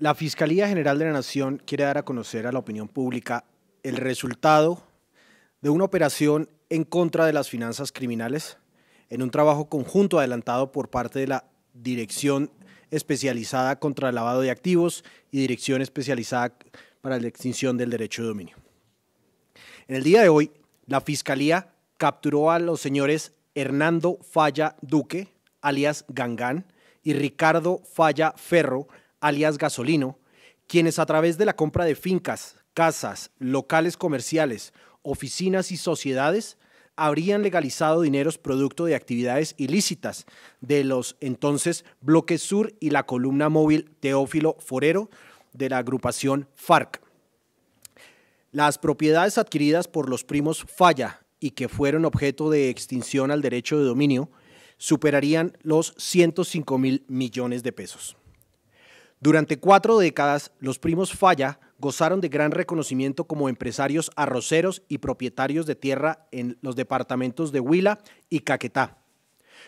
La Fiscalía General de la Nación quiere dar a conocer a la opinión pública el resultado de una operación en contra de las finanzas criminales en un trabajo conjunto adelantado por parte de la Dirección Especializada contra el Lavado de Activos y Dirección Especializada para la Extinción del Derecho de Dominio. En el día de hoy, la Fiscalía capturó a los señores Hernando Falla Duque, alias Gangán, y Ricardo Falla Ferro, alias Gasolino, quienes a través de la compra de fincas, casas, locales comerciales, oficinas y sociedades, habrían legalizado dineros producto de actividades ilícitas de los entonces Bloque Sur y la columna móvil Teófilo Forero de la agrupación FARC. Las propiedades adquiridas por los primos Falla y que fueron objeto de extinción al derecho de dominio superarían los 105 mil millones de pesos. Durante cuatro décadas, los primos Falla gozaron de gran reconocimiento como empresarios arroceros y propietarios de tierra en los departamentos de Huila y Caquetá.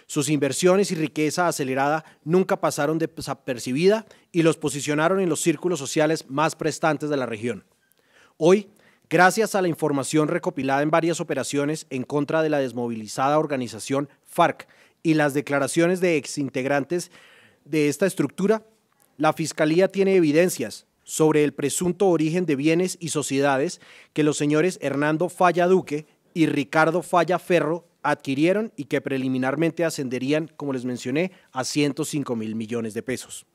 Sus inversiones y riqueza acelerada nunca pasaron desapercibida y los posicionaron en los círculos sociales más prestantes de la región. Hoy, gracias a la información recopilada en varias operaciones en contra de la desmovilizada organización FARC y las declaraciones de exintegrantes de esta estructura, la Fiscalía tiene evidencias sobre el presunto origen de bienes y sociedades que los señores Hernando Falla Duque y Ricardo Falla Ferro adquirieron y que preliminarmente ascenderían, como les mencioné, a 105 mil millones de pesos.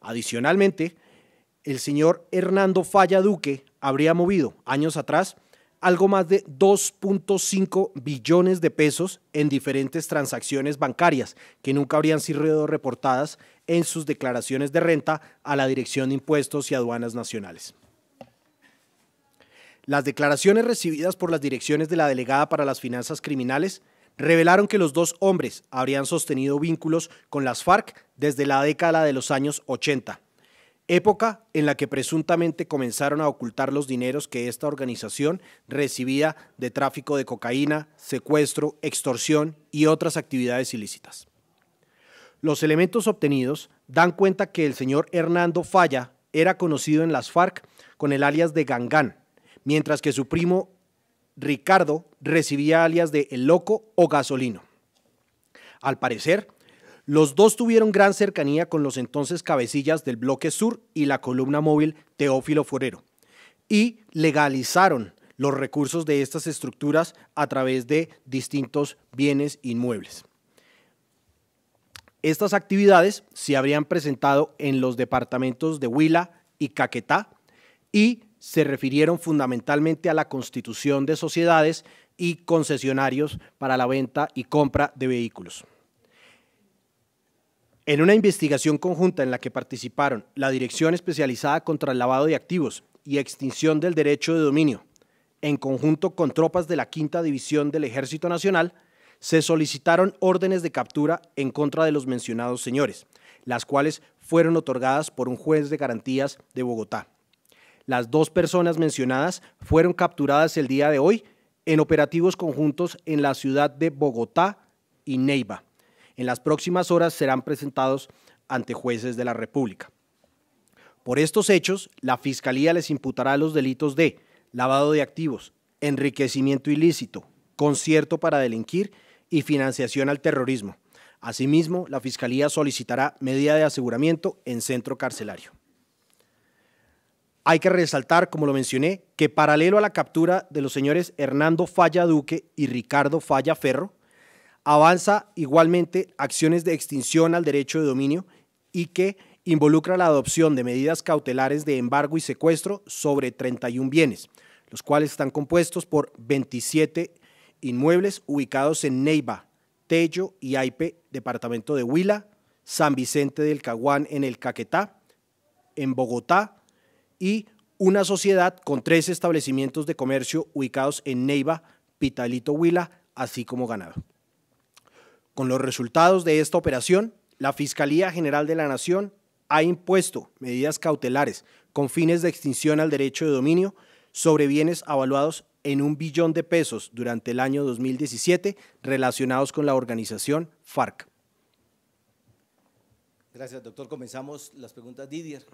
Adicionalmente, el señor Hernando Falla Duque habría movido años atrás algo más de 2.5 billones de pesos en diferentes transacciones bancarias que nunca habrían sido reportadas en sus declaraciones de renta a la Dirección de Impuestos y Aduanas Nacionales. Las declaraciones recibidas por las direcciones de la Delegada para las Finanzas Criminales revelaron que los dos hombres habrían sostenido vínculos con las FARC desde la década de los años 80, época en la que presuntamente comenzaron a ocultar los dineros que esta organización recibía de tráfico de cocaína, secuestro, extorsión y otras actividades ilícitas. Los elementos obtenidos dan cuenta que el señor Hernando Falla era conocido en las FARC con el alias de Gangán, mientras que su primo Ricardo recibía alias de El Loco o Gasolino. Al parecer, los dos tuvieron gran cercanía con los entonces cabecillas del Bloque Sur y la columna móvil Teófilo Forero, y legalizaron los recursos de estas estructuras a través de distintos bienes inmuebles. Estas actividades se habrían presentado en los departamentos de Huila y Caquetá y se refirieron fundamentalmente a la constitución de sociedades y concesionarios para la venta y compra de vehículos. En una investigación conjunta en la que participaron la Dirección Especializada contra el Lavado de Activos y Extinción del Derecho de Dominio, en conjunto con tropas de la Quinta División del Ejército Nacional, se solicitaron órdenes de captura en contra de los mencionados señores, las cuales fueron otorgadas por un juez de garantías de Bogotá. Las dos personas mencionadas fueron capturadas el día de hoy en operativos conjuntos en la ciudad de Bogotá y Neiva. En las próximas horas serán presentados ante jueces de la República. Por estos hechos, la Fiscalía les imputará los delitos de lavado de activos, enriquecimiento ilícito, concierto para delinquir y financiación al terrorismo. Asimismo, la Fiscalía solicitará medida de aseguramiento en centro carcelario. Hay que resaltar, como lo mencioné, que paralelo a la captura de los señores Hernando Falla Duque y Ricardo Falla Ferro, avanza igualmente acciones de extinción al derecho de dominio y que involucra la adopción de medidas cautelares de embargo y secuestro sobre 31 bienes, los cuales están compuestos por 27 inmuebles ubicados en Neiva, Tello y Aipe, departamento de Huila, San Vicente del Caguán en el Caquetá, en Bogotá, y una sociedad con tres establecimientos de comercio ubicados en Neiva, Pitalito Huila, así como ganado. Con los resultados de esta operación, la Fiscalía General de la Nación ha impuesto medidas cautelares con fines de extinción al derecho de dominio sobre bienes avaluados en un billón de pesos durante el año 2017 relacionados con la organización FARC. Gracias, doctor. Comenzamos las preguntas. Didier.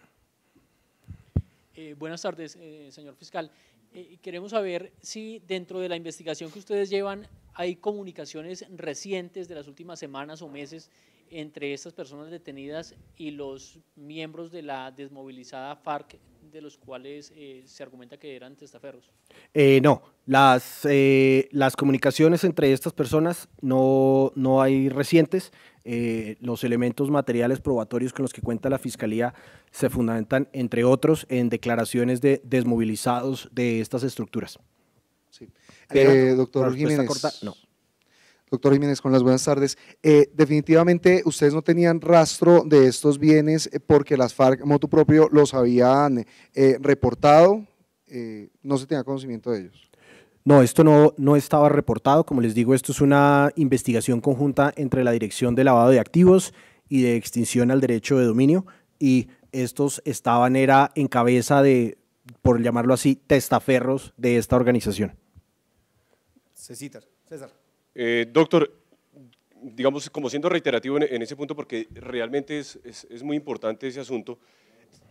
Eh, buenas tardes, eh, señor fiscal. Eh, queremos saber si dentro de la investigación que ustedes llevan hay comunicaciones recientes de las últimas semanas o meses entre estas personas detenidas y los miembros de la desmovilizada FARC de los cuales eh, se argumenta que eran testaferros. Eh, no, las, eh, las comunicaciones entre estas personas no, no hay recientes. los elementos materiales probatorios con los que cuenta la Fiscalía se fundamentan, entre otros, en declaraciones de desmovilizados de estas estructuras. Sí. doctor Jiménez. Corta, no. Doctor Jiménez, con las buenas tardes. Eh, definitivamente ustedes no tenían rastro de estos bienes eh, porque las FARC motu propio los habían eh, reportado, no se tenía conocimiento de ellos. No, esto no, no estaba reportado. Como les digo, esto es una investigación conjunta entre la Dirección de Lavado de Activos y de Extinción al Derecho de Dominio y estos estaban era en cabeza de, por llamarlo así, testaferros de esta organización. César. César. Eh, doctor, digamos, como siendo reiterativo en, ese punto, porque realmente es, es, muy importante ese asunto,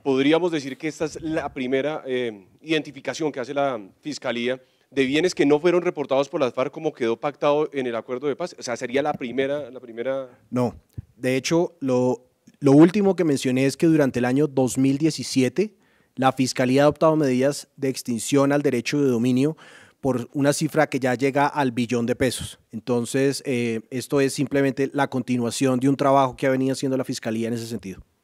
podríamos decir que esta es la primera eh, identificación que hace la Fiscalía de bienes que no fueron reportados por las FARC como quedó pactado en el acuerdo de paz. O sea, sería la primera... La primera... No, de hecho, lo, lo último que mencioné es que durante el año 2017 la Fiscalía ha adoptado medidas de extinción al derecho de dominio por una cifra que ya llega al billón de pesos. Entonces, eh, esto es simplemente la continuación de un trabajo que ha venido haciendo la Fiscalía en ese sentido.